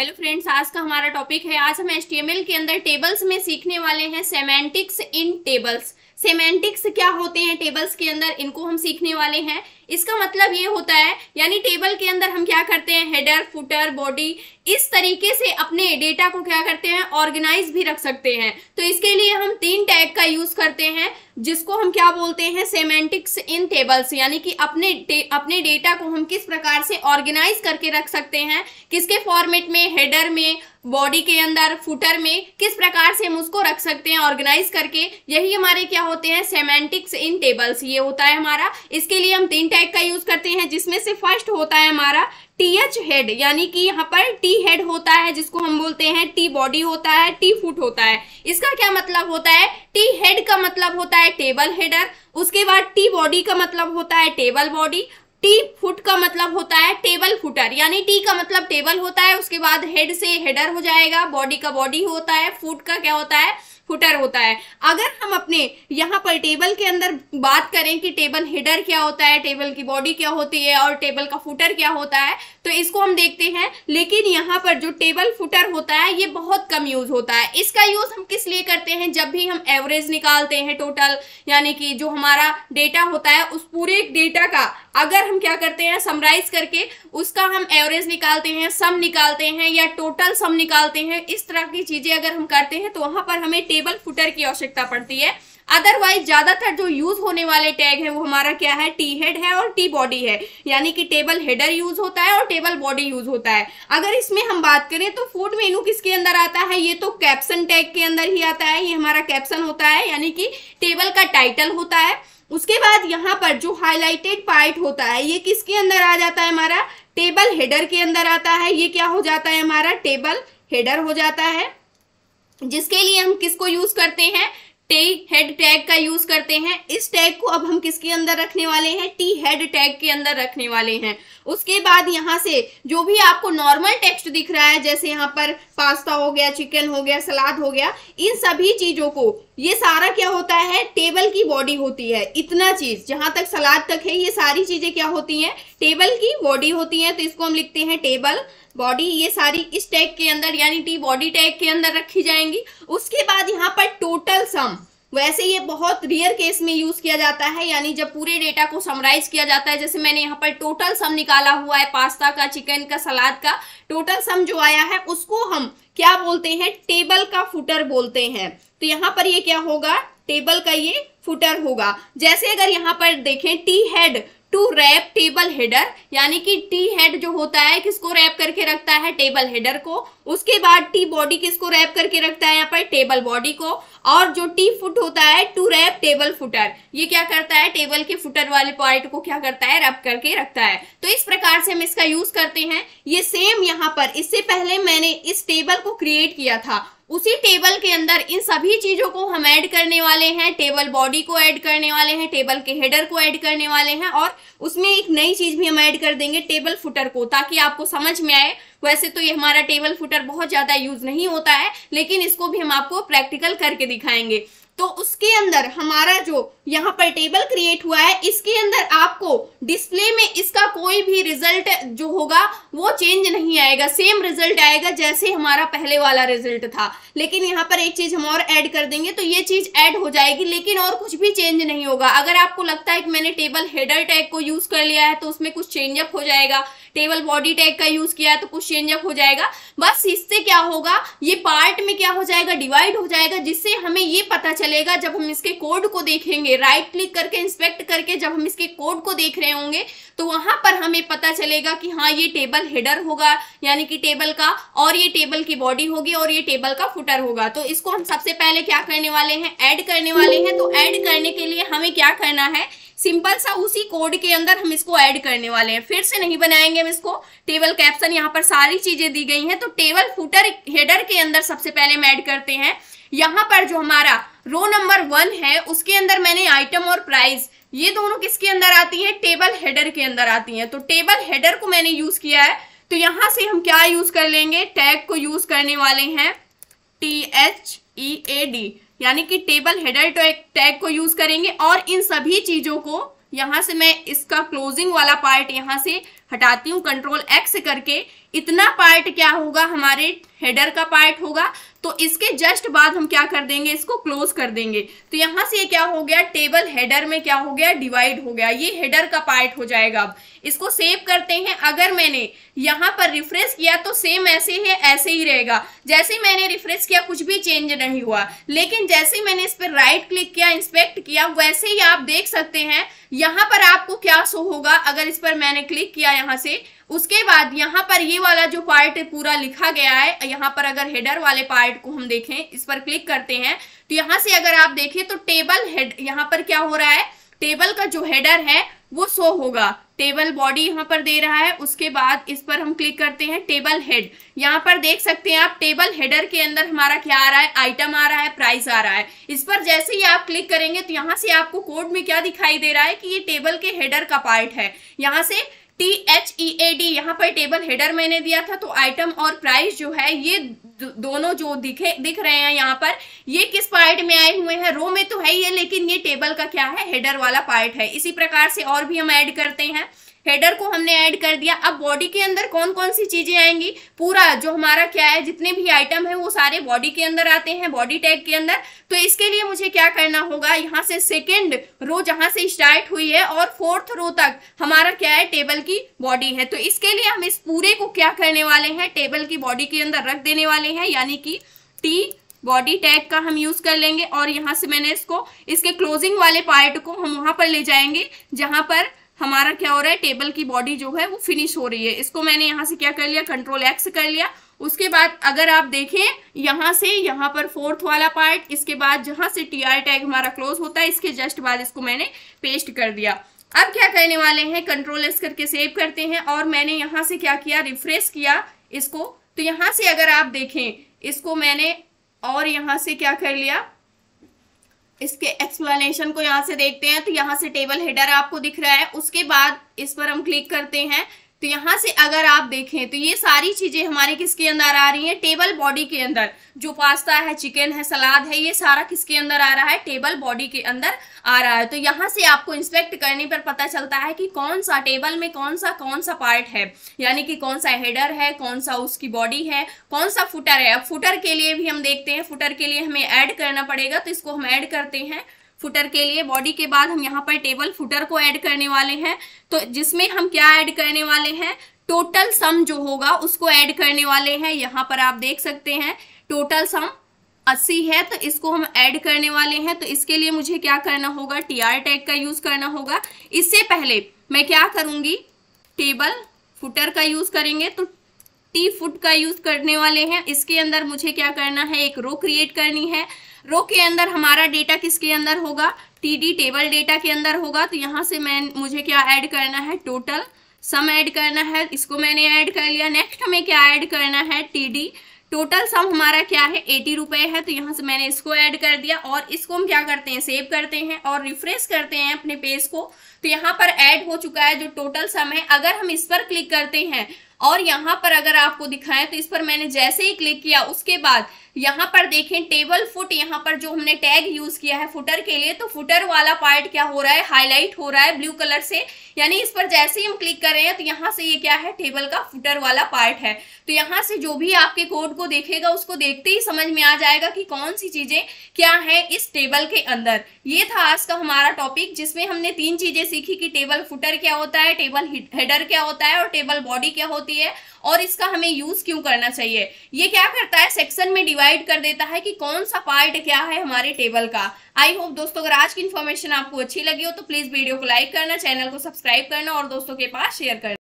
hello friends आज का हमारा टॉपिक है आज हम एच के अंदर टेबल्स में सीखने वाले हैं सेमेंटिक्स इन टेबल्स सेमेंटिक्स क्या होते हैं टेबल्स के अंदर इनको हम सीखने वाले हैं इसका मतलब ये होता है यानी टेबल के अंदर हम क्या करते हैं हेडर फुटर बॉडी इस तरीके से अपने डेटा को क्या करते हैं ऑर्गेनाइज भी रख सकते हैं तो इसके लिए हम तीन टैग का यूज करते हैं जिसको हम क्या बोलते हैं सेमेंटिक्स इन टेबल्स यानी कि अपने अपने डेटा को हम किस प्रकार से ऑर्गेनाइज करके रख सकते हैं किसके फॉर्मेट में हेडर में बॉडी के अंदर फुटर में किस प्रकार से हम उसको रख सकते हैं ऑर्गेनाइज करके यही हमारे क्या होते हैं सेमेंटिक्स इन टेबल्स ये होता है हमारा इसके लिए हम तीन टाइप का यूज करते हैं जिसमें से फर्स्ट होता है हमारा टी एच हेड यानी कि यहाँ पर टी हेड होता है जिसको हम बोलते हैं टी बॉडी होता है टी फुट होता है इसका क्या मतलब होता है टी हेड का मतलब होता है टेबल हेडर उसके बाद टी बॉडी का मतलब होता है टेबल बॉडी टी फुट का मतलब होता है टेबल फुटर यानी टी का मतलब टेबल होता है उसके बाद हेड से हेडर हो जाएगा बॉडी का बॉडी होता है फुट का क्या होता है फुटर होता है अगर हम अपने यहाँ पर टेबल के अंदर बात करें कि टेबल हेडर क्या होता है टेबल की बॉडी क्या होती है और टेबल का फुटर क्या होता है तो इसको हम देखते हैं लेकिन यहाँ पर जो टेबल फुटर होता है ये बहुत कम यूज होता है इसका यूज हम किस लिए करते हैं जब भी हम एवरेज निकालते हैं टोटल यानी कि जो हमारा डेटा होता है उस पूरे डेटा का अगर हम क्या करते हैं समराइज करके उसका हम एवरेज निकालते हैं सम निकालते हैं या टोटल सम निकालते हैं इस तरह की चीजें अगर हम करते हैं तो वहां पर हमें टेबल फुटर की आवश्यकता पड़ती है अदरवाइज ज्यादातर जो यूज होने वाले टैग है वो हमारा क्या है टी हेड है और टी बॉडी है यानी कि टेबल हेडर यूज होता है और टेबल बॉडी यूज होता है अगर इसमें हम बात करें तो फूड मेनू किसके अंदर आता है ये तो कैप्सन टैग के अंदर ही आता है ये हमारा कैप्सन होता है यानी कि टेबल का टाइटल होता है उसके बाद यहाँ पर जो हाईलाइटेड पार्ट होता है ये किसके अंदर आ जाता है हमारा टेबल हेडर के अंदर आता है ये क्या हो जाता है हमारा टेबल हेडर हो जाता है जिसके लिए हम किसको यूज करते हैं टी हेड टैग का यूज करते हैं इस टैग को अब हम किसके अंदर रखने वाले हैं टी हेड टैग के अंदर रखने वाले हैं उसके बाद यहाँ से जो भी आपको नॉर्मल टेक्स्ट दिख रहा है जैसे यहाँ पर पास्ता हो गया चिकन हो गया सलाद हो गया इन सभी चीजों को ये सारा क्या होता है टेबल की बॉडी होती है इतना चीज जहां तक सलाद तक है ये सारी चीजें क्या होती हैं टेबल की बॉडी होती है तो इसको हम लिखते हैं टेबल बॉडी ये सारी इस टैग के अंदर यानी टी बॉडी टैग के अंदर रखी जाएंगी उसके बाद यहाँ पर टोटल सम वैसे ये बहुत रियर केस में यूज किया जाता है यानी जब पूरे डेटा को समराइज किया जाता है जैसे मैंने यहाँ पर टोटल सम निकाला हुआ है पास्ता का चिकन का सलाद का टोटल सम जो आया है उसको हम क्या बोलते हैं टेबल का फुटर बोलते हैं तो यहाँ पर ये क्या होगा टेबल का ये फुटर होगा जैसे अगर यहाँ पर देखें T head to wrap table header यानी कि टी हेड जो होता है किसको रैप करके रखता है टेबल हेडर को उसके बाद टी बॉडी किसको रैप करके रखता है यहाँ पर टेबल बॉडी को और जो टी फुट होता है टू रैप टेबल फुटर ये क्या करता है टेबल के फुटर वाले पॉइंट को क्या करता है रब करके रखता है तो इस प्रकार से हम इसका यूज करते हैं ये सेम यहाँ पर इससे पहले मैंने इस टेबल को क्रिएट किया था उसी टेबल के अंदर इन सभी चीजों को हम ऐड करने वाले हैं टेबल बॉडी को ऐड करने वाले हैं टेबल के हेडर को ऐड करने वाले हैं और उसमें एक नई चीज भी हम ऐड कर देंगे टेबल फुटर को ताकि आपको समझ में आए वैसे तो ये हमारा टेबल फुटर बहुत ज़्यादा यूज नहीं होता है लेकिन इसको भी हम आपको प्रैक्टिकल करके दिखाएंगे तो उसके अंदर हमारा जो यहाँ पर टेबल क्रिएट हुआ है इसके अंदर आपको डिस्प्ले में इसका कोई भी रिजल्ट जो होगा वो चेंज नहीं आएगा सेम रिजल्ट आएगा जैसे हमारा पहले वाला रिजल्ट था लेकिन यहाँ पर एक चीज हम और ऐड कर देंगे तो ये चीज ऐड हो जाएगी लेकिन और कुछ भी चेंज नहीं होगा अगर आपको लगता है कि मैंने टेबल हेडर टैग को यूज कर लिया है तो उसमें कुछ चेंजअप हो जाएगा टेबल बॉडी टैग का यूज किया है तो कुछ चेंज अप हो जाएगा बस इससे क्या होगा ये पार्ट में क्या हो जाएगा डिवाइड हो जाएगा जिससे हमें ये पता चलेगा जब हम इसके कोड को देखेंगे राइट क्लिक करके इंस्पेक्ट करके जब हम इसके कोड को देख रहे होंगे तो वहां पर हमें पता चलेगा कि हाँ ये टेबल हेडर होगा यानी कि टेबल का और ये टेबल की बॉडी होगी और ये टेबल का फुटर होगा तो इसको हम सबसे पहले क्या करने वाले हैं ऐड करने वाले हैं तो ऐड करने के लिए हमें क्या करना है सिंपल सा उसी कोड के अंदर हम इसको ऐड करने वाले हैं फिर से नहीं बनाएंगे हम इसको टेबल कैप्शन यहाँ पर सारी चीजें दी गई हैं तो टेबल फुटर हेडर के अंदर सबसे पहले हम ऐड करते हैं यहाँ पर जो हमारा रो नंबर वन है उसके अंदर मैंने आइटम और प्राइस ये दोनों किसके अंदर आती है टेबल हेडर के अंदर आती है तो टेबल हेडर को मैंने यूज किया है तो यहाँ से हम क्या यूज कर लेंगे टैग को यूज करने वाले हैं T H E A D यानी कि टेबल हेडर टैग को यूज करेंगे और इन सभी चीजों को यहां से मैं इसका क्लोजिंग वाला पार्ट यहां से हटाती हूँ कंट्रोल एक्स करके इतना पार्ट क्या होगा हमारे हेडर का पार्ट होगा तो इसके जस्ट बाद हम क्या कर देंगे इसको क्लोज कर देंगे तो यहाँ से ये क्या हो गया टेबल हेडर में क्या हो गया डिवाइड हो गया ये हेडर का पार्ट हो जाएगा अब इसको सेव करते हैं अगर मैंने यहाँ पर रिफ्रेश किया तो सेम ऐसे है ऐसे ही रहेगा जैसे मैंने रिफ्रेश किया कुछ भी चेंज नहीं हुआ लेकिन जैसे मैंने इस पर राइट क्लिक किया इंस्पेक्ट किया वैसे ही आप देख सकते हैं यहाँ पर आपको क्या शो होगा अगर इस पर मैंने क्लिक किया यहाँ से उसके बाद यहाँ पर ये वाला जो पार्ट पूरा लिखा गया है यहाँ पर अगर हेडर वाले पार्ट को हम देखें इस पर क्लिक करते हैं तो यहाँ से अगर आप देखें तो टेबल हेड यहाँ पर क्या हो रहा है टेबल का जो हेडर है वो शो होगा टेबल बॉडी यहाँ पर दे रहा है उसके बाद इस पर हम क्लिक करते हैं टेबल हेड यहाँ पर देख सकते हैं आप टेबल हेडर के अंदर हमारा क्या आ रहा है आइटम आ रहा है प्राइस आ रहा है इस पर जैसे ही आप क्लिक करेंगे तो यहाँ से आपको कोड में क्या दिखाई दे रहा है कि ये टेबल के हेडर का पार्ट है यहाँ से T H E A D यहाँ पर टेबल हेडर मैंने दिया था तो आइटम और प्राइस जो है ये दोनों जो दिखे दिख रहे हैं यहाँ पर ये किस पार्ट में आए हुए हैं रो में तो है ही है लेकिन ये टेबल का क्या है हेडर वाला पार्ट है इसी प्रकार से और भी हम ऐड करते हैं हेडर को हमने ऐड कर दिया अब बॉडी के अंदर कौन कौन सी चीजें आएंगी पूरा जो हमारा क्या है जितने भी आइटम है वो सारे बॉडी के अंदर आते हैं बॉडी टैग के अंदर तो इसके लिए मुझे क्या करना होगा यहाँ से सेकेंड रो जहां से स्टार्ट हुई है और फोर्थ रो तक हमारा क्या है टेबल की बॉडी है तो इसके लिए हम इस पूरे को क्या करने वाले हैं टेबल की बॉडी के अंदर रख देने वाले हैं यानी कि टी बॉडी टैग का हम यूज कर लेंगे और यहाँ से मैंने इसको इसके क्लोजिंग वाले पार्ट को हम वहां पर ले जाएंगे जहां पर हमारा क्या हो रहा है टेबल की बॉडी जो है वो फिनिश हो रही है इसको मैंने यहाँ से क्या कर लिया कंट्रोल एक्स कर लिया उसके बाद अगर आप देखें यहाँ से यहाँ पर फोर्थ वाला पार्ट इसके बाद जहाँ से टी आर टैग हमारा क्लोज होता है इसके जस्ट बाद इसको मैंने पेस्ट कर दिया अब क्या करने वाले हैं कंट्रोल एस करके सेव करते हैं और मैंने यहाँ से क्या किया रिफ्रेश किया इसको तो यहाँ से अगर आप देखें इसको मैंने और यहाँ से क्या कर लिया इसके एक्सप्लेनेशन को यहाँ से देखते हैं तो यहाँ से टेबल हेडर आपको दिख रहा है उसके बाद इस पर हम क्लिक करते हैं तो यहाँ से अगर आप देखें तो ये सारी चीज़ें हमारे किसके अंदर आ रही हैं टेबल बॉडी के अंदर जो पास्ता है चिकन है सलाद है ये सारा किसके अंदर आ रहा है टेबल बॉडी के अंदर आ रहा है तो यहाँ से आपको इंस्पेक्ट करने पर पता चलता है कि कौन सा टेबल में कौन सा कौन सा पार्ट है यानी कि कौन सा हेडर है कौन सा उसकी बॉडी है कौन सा फुटर है अब फुटर के लिए भी हम देखते हैं फुटर के लिए हमें ऐड करना पड़ेगा तो इसको हम ऐड करते हैं फुटर के लिए बॉडी के बाद हम यहाँ पर टेबल फुटर को ऐड करने वाले हैं तो जिसमें हम क्या ऐड करने वाले हैं टोटल सम जो होगा उसको ऐड करने वाले हैं यहाँ पर आप देख सकते हैं टोटल सम अस्सी है तो इसको हम ऐड करने वाले हैं तो इसके लिए मुझे क्या करना होगा टी आर टैग का यूज करना होगा इससे पहले मैं क्या करूंगी टेबल फुटर का यूज करेंगे तो टी फुट का यूज करने वाले हैं इसके अंदर मुझे क्या करना है एक रो क्रिएट करनी है रो के अंदर हमारा डेटा किसके अंदर होगा डी टेबल डेटा के अंदर होगा तो यहाँ से मैं मुझे क्या ऐड करना है टोटल सम ऐड करना है इसको मैंने ऐड कर लिया नेक्स्ट हमें क्या ऐड करना है डी टोटल सम हमारा क्या है एटी रुपये है तो यहाँ से मैंने इसको ऐड कर दिया और इसको हम क्या करते हैं सेव करते हैं और रिफ्रेश करते हैं अपने पेज को तो यहाँ पर ऐड हो चुका है जो टोटल सम है अगर हम इस पर क्लिक करते हैं और यहाँ पर अगर आपको दिखाएं तो इस पर मैंने जैसे ही क्लिक किया उसके बाद यहाँ पर देखें टेबल फुट यहाँ पर जो हमने टैग यूज किया है फुटर के लिए तो फुटर वाला पार्ट क्या हो रहा है हाईलाइट हो रहा है ब्लू कलर से यानी इस पर जैसे ही हम क्लिक कर रहे हैं तो यहाँ से ये क्या है टेबल का फुटर वाला पार्ट है तो यहाँ से जो भी आपके कोड को देखेगा उसको देखते ही समझ में आ जाएगा कि कौन सी चीजें क्या है इस टेबल के अंदर ये था आज का हमारा टॉपिक जिसमें हमने तीन चीजें सीखी कि टेबल फुटर क्या होता है टेबल हेडर क्या होता है और टेबल बॉडी क्या होती है और इसका हमें यूज क्यों करना चाहिए ये क्या करता है सेक्शन में डिवाइड गाइड कर देता है कि कौन सा पार्ट क्या है हमारे टेबल का आई होप दोस्तों अगर आज की इन्फॉर्मेशन आपको अच्छी लगी हो तो प्लीज वीडियो को लाइक करना चैनल को सब्सक्राइब करना और दोस्तों के पास शेयर करना